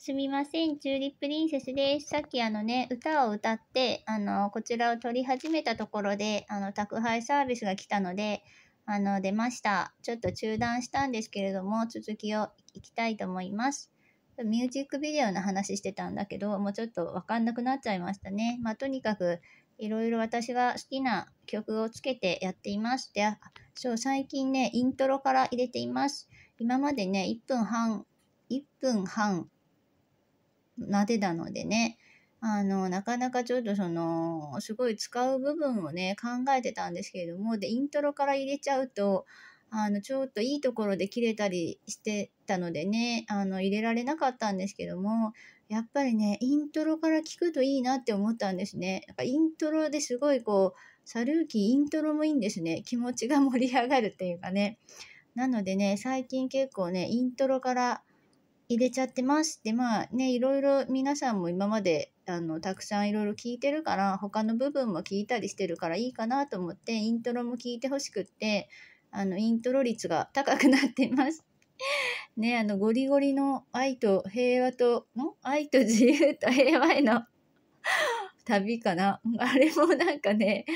すみません、チューリップリンセスです。さっきあのね、歌を歌って、あの、こちらを撮り始めたところで、あの、宅配サービスが来たので、あの、出ました。ちょっと中断したんですけれども、続きをいきたいと思います。ミュージックビデオの話してたんだけど、もうちょっとわかんなくなっちゃいましたね。まあ、とにかく、いろいろ私が好きな曲をつけてやっています。で、そう、最近ね、イントロから入れています。今までね、1分半、1分半なでたのでねあのなかなかちょっとそのすごい使う部分をね考えてたんですけれどもでイントロから入れちゃうとあのちょっといいところで切れたりしてたのでねあの入れられなかったんですけどもやっぱりねイントロから聞くといいなって思ったんですね。やっぱイントロですごいこうサルーキーイントロもいいんですね気持ちが盛り上がるっていうかね。なのでね最近結構ねイントロから入れちゃってますでまあねいろいろ皆さんも今まであのたくさんいろいろ聞いてるから他の部分も聞いたりしてるからいいかなと思ってイントロも聞いてほしくってあのイントロ率が高くなっています。ねあのゴリゴリの愛と平和とん愛と自由と平和への 旅かなあれもなんかね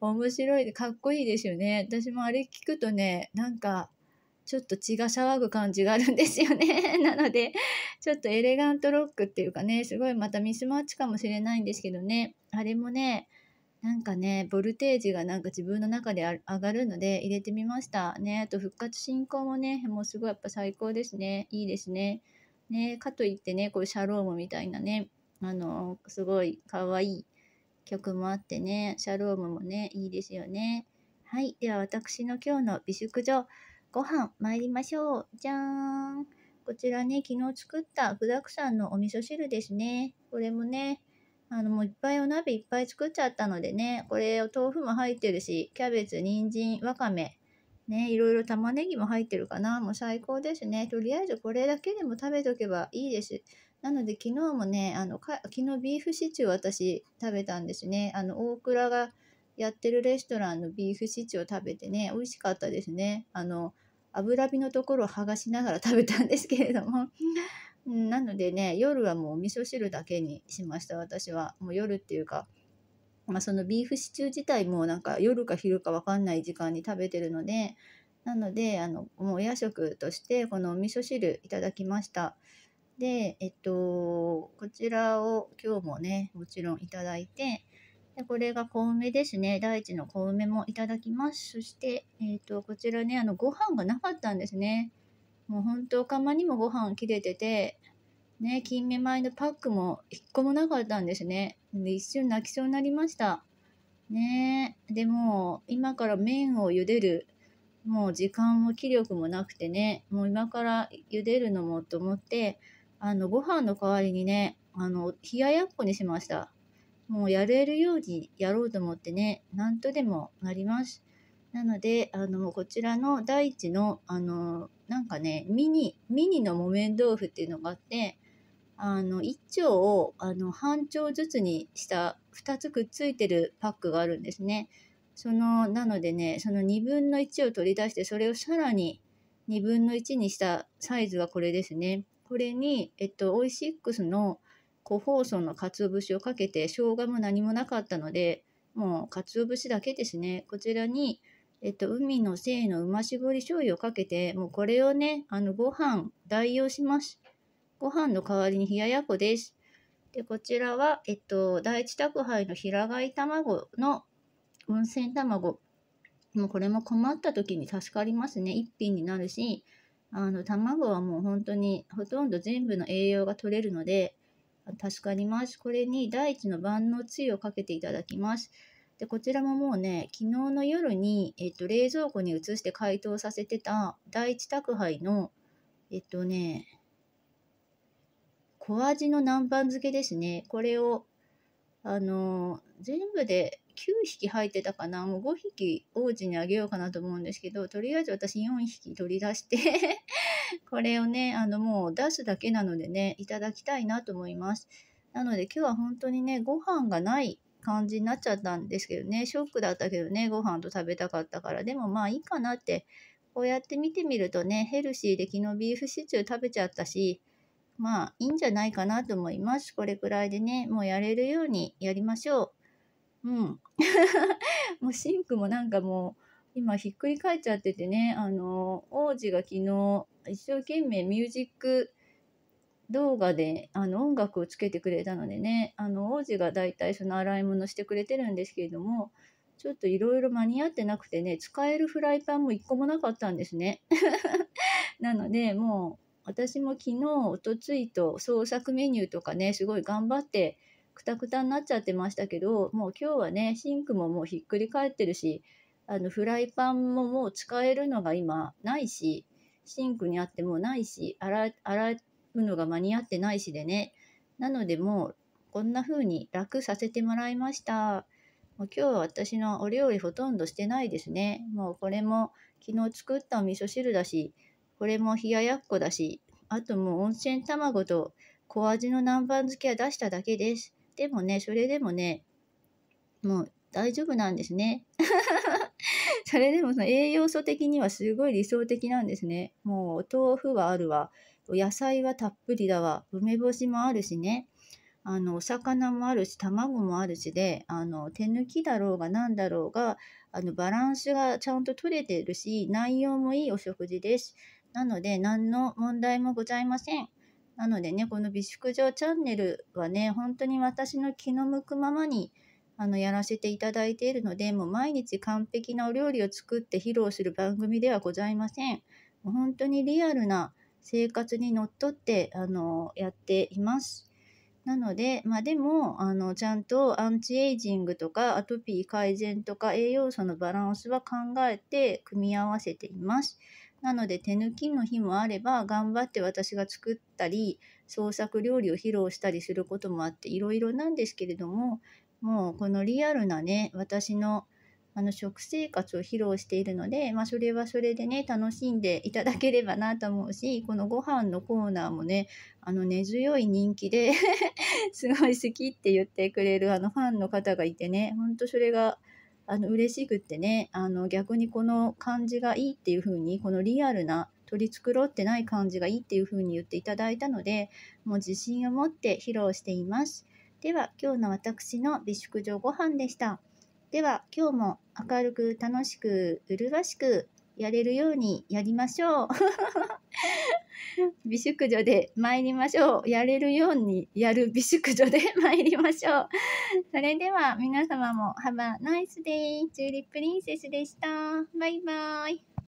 面白いでかっこいいですよね私もあれ聞くとねなんかちょっと血が騒ぐ感じがあるんですよね。なので、ちょっとエレガントロックっていうかね、すごいまたミスマッチかもしれないんですけどね、あれもね、なんかね、ボルテージがなんか自分の中で上がるので入れてみました。ね、あと復活進行もね、もうすごいやっぱ最高ですね。いいですね。ね、かといってね、こういうシャロームみたいなね、あの、すごい可愛い曲もあってね、シャロームもね、いいですよね。はい。では私の今日の美食所。ご飯参りましょう。じゃーん。こちらね、昨日作った具さんのお味噌汁ですね。これもね、あのもういっぱいお鍋いっぱい作っちゃったのでね、これお豆腐も入ってるし、キャベツ、人参、わかめ、ね、いろいろ玉ねぎも入ってるかな。もう最高ですね。とりあえずこれだけでも食べとけばいいです。なので昨日もね、あのか昨日ビーフシチュー私食べたんですね。あの大倉がやってるレストランのビーフシチューを食べてね美味しかったですねあの脂身のところを剥がしながら食べたんですけれどもなのでね夜はもうお味噌汁だけにしました私はもう夜っていうか、まあ、そのビーフシチュー自体もなんか夜か昼か分かんない時間に食べてるのでなのであのもう夜食としてこのお味噌汁いただきましたでえっとこちらを今日もねもちろんいただいてでこれが小梅ですね。大地の小梅もいただきます。そして、えっ、ー、と、こちらね、あの、ご飯がなかったんですね。もう本当、釜にもご飯切れてて、ね、金目米のパックも1個もなかったんですね。で一瞬泣きそうになりました。ねでも、今から麺を茹でる、もう時間も気力もなくてね、もう今から茹でるのもと思って、あの、ご飯の代わりにね、あの、冷ややっこにしました。もうやれるようにやろうと思ってね、なんとでもなります。なので、あの、こちらの大地の、あの、なんかね、ミニ、ミニの木綿豆腐っていうのがあって、あの、1丁を、あの、半丁ずつにした2つくっついてるパックがあるんですね。その、なのでね、その2分の1を取り出して、それをさらに2分の1にしたサイズがこれですね。これに、えっと、オイシックスの、個包装の鰹節をかけて生姜も何もなかったのでもう鰹節だけですねこちらに、えっと、海の精のうま絞り醤油をかけてもうこれをねあのご飯代用しますご飯の代わりに冷ややこですでこちらは、えっと、第一宅配の平飼い卵の温泉卵もうこれも困った時に助かりますね一品になるしあの卵はもう本当にほとんど全部の栄養が取れるので助かります。これに第一の万能つゆをかけていただきます。で、こちらももうね、昨日の夜に、えっと、冷蔵庫に移して解凍させてた第一宅配の、えっとね、小味の南蛮漬けですね。これを、あのー、全部で9匹入ってたかなもう5匹王子にあげようかなと思うんですけどとりあえず私4匹取り出して これをねあのもう出すだけなのでねいただきたいなと思いますなので今日は本当にねご飯がない感じになっちゃったんですけどねショックだったけどねご飯と食べたかったからでもまあいいかなってこうやって見てみるとねヘルシーで昨日ビーフシチュー食べちゃったしまあいいんじゃないかなと思います。これくらいでね、もうやれるようにやりましょう。うん。もうシンクもなんかもう、今ひっくり返っちゃっててね、あの、王子が昨日、一生懸命ミュージック動画であの音楽をつけてくれたのでね、あの、王子が大体その洗い物してくれてるんですけれども、ちょっといろいろ間に合ってなくてね、使えるフライパンも一個もなかったんですね。なので、もう、私も昨日、おとついと創作メニューとかね、すごい頑張ってくたくたになっちゃってましたけどもう今日はねシンクももうひっくり返ってるしあのフライパンももう使えるのが今ないしシンクにあってもないし洗洗うのが間に合ってないしでねなのでもうこんな風に楽させてもらいました。もう今日は私のお料理ほとんどしてないですね。もうこれも昨日作ったお味噌汁だし、これも冷ややっこだし、あともう温泉卵と小味の南蛮漬けは出しただけです。でもね、それでもね、もう大丈夫なんですね。それでもその栄養素的にはすごい理想的なんですね。もうお豆腐はあるわ、お野菜はたっぷりだわ、梅干しもあるしね。あのお魚もあるし卵もあるしであの手抜きだろうが何だろうがあのバランスがちゃんと取れてるし内容もいいお食事です。なので何の問題もございません。なのでね、この美宿場チャンネルはね、本当に私の気の向くままにあのやらせていただいているので、もう毎日完璧なお料理を作って披露する番組ではございません。もう本当にリアルな生活にのっとってあのやっています。なので、まあ、でもあのちゃんとアンチエイジングとかアトピー改善とか栄養素のバランスは考えて組み合わせています。なので手抜きの日もあれば頑張って私が作ったり創作料理を披露したりすることもあっていろいろなんですけれどももうこのリアルなね私のあの食生活を披露しているので、まあ、それはそれでね楽しんでいただければなと思うしこのご飯のコーナーもねあの根強い人気で すごい好きって言ってくれるあのファンの方がいてねほんとそれがあの嬉しくってねあの逆にこの感じがいいっていう風にこのリアルな取り繕ってない感じがいいっていう風に言っていただいたのでもう自信を持って披露しています。では今日の私の美食上ご飯でした。では今日も明るく楽しく麗しくやれるようにやりましょう 美宿女で参りましょうやれるようにやる美宿女で参りましょうそれでは皆様もハバナイスで、i チューリップリンセスでしたバイバイ